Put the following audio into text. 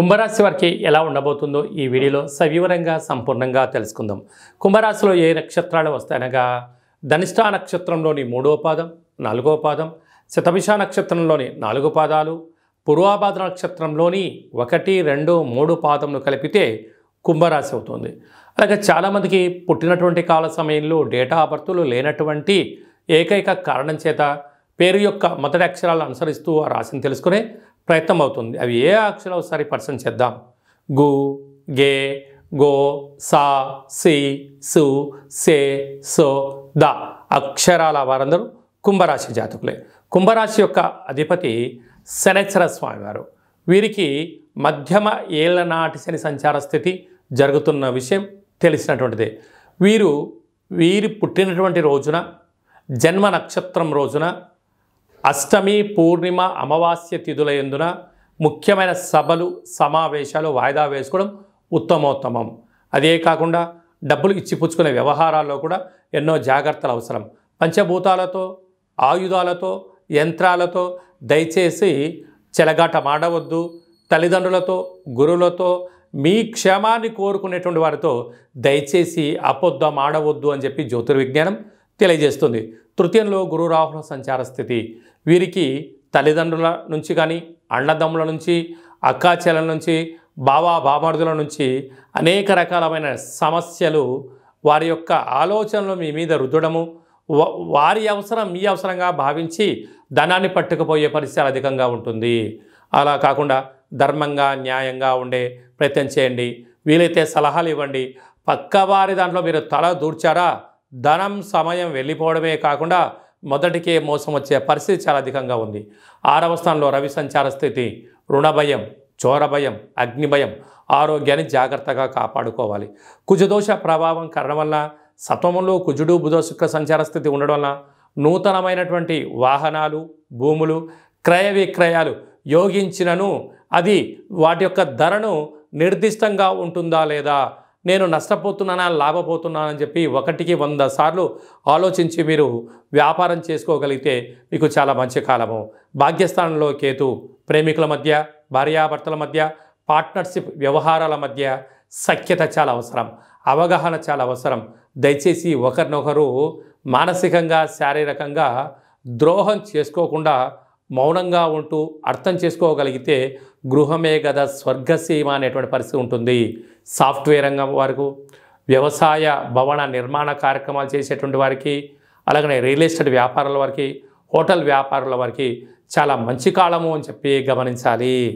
కుంభరాశి వారికి ఎలా ఉండబోతుందో ఈ వీడియోలో సవివరంగా సంపూర్ణంగా తెలుసుకుందాం కుంభరాశిలో ఏ నక్షత్రాలు వస్తాయనగా ధనిష్టా నక్షత్రంలోని మూడవ పాదం నాలుగవ పాదం శతభిష నక్షత్రంలోని నాలుగు పాదాలు పూర్వాభాద నక్షత్రంలోని ఒకటి రెండు మూడు పాదములు కలిపితే కుంభరాశి అవుతుంది అలాగే చాలామందికి పుట్టినటువంటి కాల సమయంలో డేటా ఆబర్తులు లేనటువంటి ఏకైక కారణం చేత పేరు యొక్క మొదటి అక్షరాలను అనుసరిస్తూ ఆ రాశిని తెలుసుకునే ప్రయత్నం అవుతుంది అవి ఏ అక్షరాలు ఒకసారి పర్సన్ చేద్దాం గు గే గో సా సి సు సే సో ద అక్షరాల వారందరూ కుంభరాశి జాతకులే కుంభరాశి యొక్క అధిపతి శనేశ్వర స్వామివారు వీరికి మధ్యమ ఏళ్ల నాటి శని సంచార స్థితి జరుగుతున్న విషయం తెలిసినటువంటిదే వీరు వీరు పుట్టినటువంటి రోజున జన్మ నక్షత్రం రోజున అష్టమి పూర్ణిమ అమావాస్య తిథుల ఎందున ముఖ్యమైన సభలు సమావేశాలు వాయిదా వేసుకోవడం ఉత్తమోత్తమం అదే కాకుండా డబ్బులు ఇచ్చిపుచ్చుకునే వ్యవహారాల్లో కూడా ఎన్నో జాగ్రత్తలు అవసరం పంచభూతాలతో ఆయుధాలతో యంత్రాలతో దయచేసి చెలగాట మాడవద్దు తల్లిదండ్రులతో గురువులతో మీ క్షేమాన్ని కోరుకునేటువంటి వారితో దయచేసి అపొద్ద మాడవద్దు అని చెప్పి జ్యోతిర్విజ్ఞానం తెలియజేస్తుంది తృతీయంలో గురు రాహుల సంచార స్థితి వీరికి తల్లిదండ్రుల నుంచి కానీ అన్నదమ్ముల నుంచి అక్కాచెల నుంచి బావా బామర్దుల నుంచి అనేక రకాలమైన సమస్యలు వారి యొక్క ఆలోచనలు మీ మీద రుద్దడము వారి అవసరం మీ అవసరంగా భావించి ధనాన్ని పట్టుకుపోయే పరిస్థితి అధికంగా ఉంటుంది అలా కాకుండా ధర్మంగా న్యాయంగా ఉండే ప్రయత్నం చేయండి వీలైతే సలహాలు ఇవ్వండి పక్కవారి దాంట్లో మీరు తల దూర్చారా ధనం సమయం వెళ్ళిపోవడమే కాకుండా మొదటికే మోసం వచ్చే పరిస్థితి చాలా అధికంగా ఉంది ఆరవ స్థానంలో రవి సంచార స్థితి రుణభయం చోరభయం అగ్నిభయం ఆరోగ్యాన్ని జాగ్రత్తగా కాపాడుకోవాలి కుజదోష ప్రభావం కారణం వల్ల సత్వంలో కుజుడు బుధ శుక్ర సంచార స్థితి ఉండడం వల్ల నూతనమైనటువంటి వాహనాలు భూములు క్రయ విక్రయాలు యోగించినను అది వాటి యొక్క ధరను నిర్దిష్టంగా ఉంటుందా లేదా నేను నష్టపోతున్నానా లాభపోతున్నానా అని చెప్పి ఒకటికి వంద సార్లు ఆలోచించి మీరు వ్యాపారం చేసుకోగలిగితే మీకు చాలా మంచి కాలము భాగ్యస్థానంలో కేతు ప్రేమికుల మధ్య భార్యాభర్తల మధ్య పార్ట్నర్షిప్ వ్యవహారాల మధ్య సఖ్యత చాలా అవసరం అవగాహన చాలా అవసరం దయచేసి ఒకరినొకరు మానసికంగా శారీరకంగా ద్రోహం చేసుకోకుండా మౌనంగా ఉంటూ అర్థం చేసుకోగలిగితే గృహమే కదా స్వర్గసీమ అనేటువంటి పరిస్థితి ఉంటుంది సాఫ్ట్వేర్ రంగం వరకు వ్యవసాయ భవన నిర్మాణ కార్యక్రమాలు చేసేటువంటి వారికి అలాగనే రియల్ ఎస్టేట్ వ్యాపారుల వారికి హోటల్ వ్యాపారుల వారికి చాలా మంచి కాలము అని చెప్పి గమనించాలి